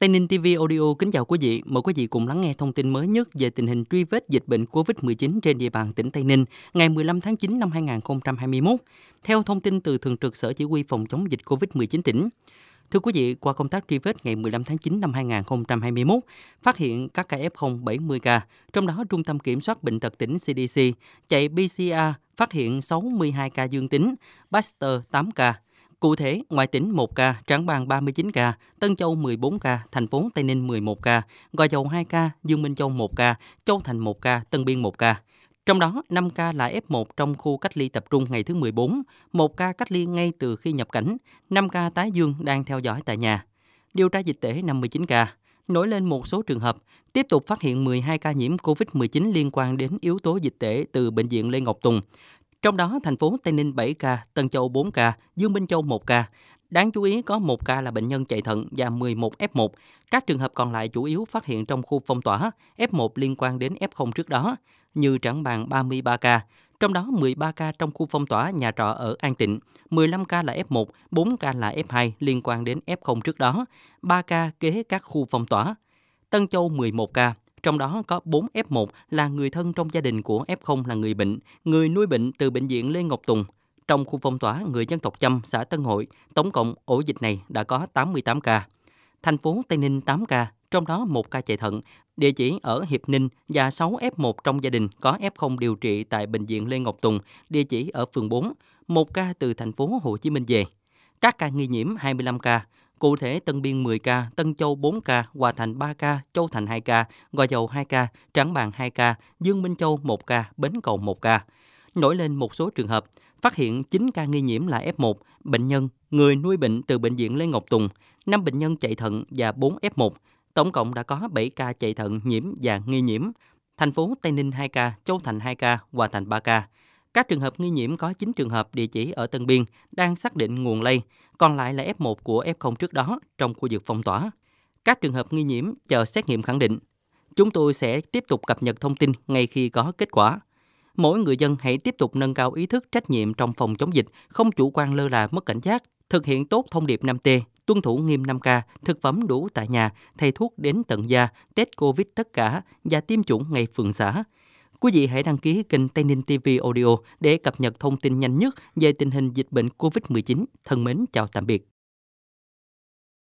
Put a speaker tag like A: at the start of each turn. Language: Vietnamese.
A: Tây Ninh TV Audio kính chào quý vị. Mời quý vị cùng lắng nghe thông tin mới nhất về tình hình truy vết dịch bệnh COVID-19 trên địa bàn tỉnh Tây Ninh ngày 15 tháng 9 năm 2021. Theo thông tin từ Thường trực Sở Chỉ huy Phòng chống dịch COVID-19 tỉnh, Thưa quý vị, qua công tác truy vết ngày 15 tháng 9 năm 2021, phát hiện các ca F0 70 ca, trong đó Trung tâm Kiểm soát Bệnh tật tỉnh CDC chạy PCR phát hiện 62 ca dương tính, Pasteur 8 ca, Cụ thể, ngoại tỉnh 1 ca, Trảng Bàng 39 ca, Tân Châu 14 ca, thành phố Tây Ninh 11 ca, Gò Dầu 2 ca, Dương Minh Châu 1 ca, Châu Thành 1 ca, Tân Biên 1 ca. Trong đó, 5 ca là F1 trong khu cách ly tập trung ngày thứ 14, 1 ca cách ly ngay từ khi nhập cảnh, 5 ca tái dương đang theo dõi tại nhà. Điều tra dịch tễ 59 ca. Nổi lên một số trường hợp, tiếp tục phát hiện 12 ca nhiễm COVID-19 liên quan đến yếu tố dịch tễ từ Bệnh viện Lê Ngọc Tùng. Trong đó, thành phố Tây Ninh 7 ca, Tân Châu 4 ca, Dương Minh Châu 1 ca. Đáng chú ý có 1 ca là bệnh nhân chạy thận và 11 F1. Các trường hợp còn lại chủ yếu phát hiện trong khu phong tỏa, F1 liên quan đến F0 trước đó, như Trảng Bàng 33 ca, trong đó 13 ca trong khu phong tỏa nhà trọ ở An Tịnh, 15 ca là F1, 4 ca là F2 liên quan đến F0 trước đó, 3 ca kế các khu phong tỏa. Tân Châu 11 ca, trong đó có 4 F1 là người thân trong gia đình của F0 là người bệnh, người nuôi bệnh từ bệnh viện Lê Ngọc Tùng. Trong khu phong tỏa người dân tộc Chăm, xã Tân Hội, tổng cộng ổ dịch này đã có 88 ca. Thành phố Tây Ninh 8 ca, trong đó một ca chạy thận, địa chỉ ở Hiệp Ninh và 6 F1 trong gia đình có F0 điều trị tại bệnh viện Lê Ngọc Tùng, địa chỉ ở phường 4, một ca từ thành phố Hồ Chí Minh về. Các ca nghi nhiễm 25 ca, Cụ thể, Tân Biên 10 ca, Tân Châu 4 ca, Hòa Thành 3 ca, Châu Thành 2 ca, Gò Dầu 2 ca, trắng bàn 2 ca, Dương Minh Châu 1 ca, Bến Cầu 1 ca. Nổi lên một số trường hợp, phát hiện 9 ca nghi nhiễm là F1, bệnh nhân, người nuôi bệnh từ bệnh viện Lê Ngọc Tùng, 5 bệnh nhân chạy thận và 4 F1. Tổng cộng đã có 7 ca chạy thận nhiễm và nghi nhiễm. Thành phố Tây Ninh 2 ca, Châu Thành 2 ca, Hòa Thành 3 ca. Các trường hợp nghi nhiễm có 9 trường hợp địa chỉ ở Tân Biên đang xác định nguồn lây, còn lại là F1 của F0 trước đó trong khu vực phong tỏa. Các trường hợp nghi nhiễm chờ xét nghiệm khẳng định. Chúng tôi sẽ tiếp tục cập nhật thông tin ngay khi có kết quả. Mỗi người dân hãy tiếp tục nâng cao ý thức trách nhiệm trong phòng chống dịch, không chủ quan lơ là mất cảnh giác, thực hiện tốt thông điệp 5T, tuân thủ nghiêm 5K, thực phẩm đủ tại nhà, thầy thuốc đến tận gia, test COVID tất cả và tiêm chủng ngay phường xã. Quý vị hãy đăng ký kênh Tây Ninh TV Audio để cập nhật thông tin nhanh nhất về tình hình dịch bệnh COVID-19. Thân mến chào tạm biệt.